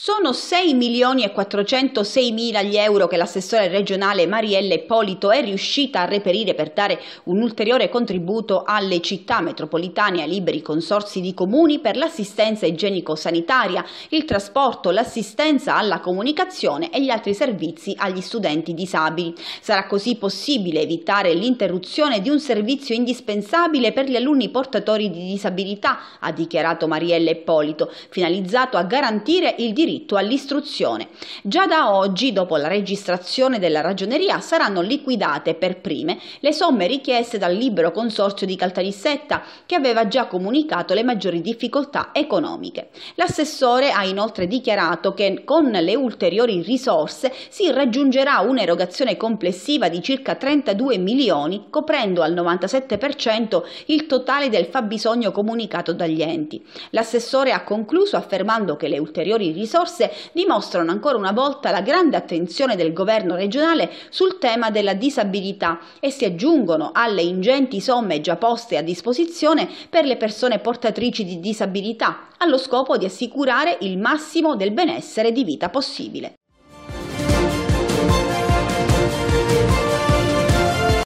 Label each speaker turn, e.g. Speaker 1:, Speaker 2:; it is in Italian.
Speaker 1: Sono 6 milioni e 406 mila gli euro che l'assessore regionale Marielle Polito è riuscita a reperire per dare un ulteriore contributo alle città metropolitane e ai liberi consorsi di comuni per l'assistenza igienico-sanitaria, il trasporto, l'assistenza alla comunicazione e gli altri servizi agli studenti disabili. Sarà così possibile evitare l'interruzione di un servizio indispensabile per gli alunni portatori di disabilità, ha dichiarato Marielle Polito, finalizzato a garantire il diritto diritto all'istruzione. Già da oggi, dopo la registrazione della ragioneria, saranno liquidate per prime le somme richieste dal libero consorzio di Caltanissetta, che aveva già comunicato le maggiori difficoltà economiche. L'assessore ha inoltre dichiarato che con le ulteriori risorse si raggiungerà un'erogazione complessiva di circa 32 milioni, coprendo al 97% il totale del fabbisogno comunicato dagli enti. L'assessore ha concluso affermando che le ulteriori risorse risorse dimostrano ancora una volta la grande attenzione del governo regionale sul tema della disabilità e si aggiungono alle ingenti somme già poste a disposizione per le persone portatrici di disabilità, allo scopo di assicurare il massimo del benessere di vita possibile.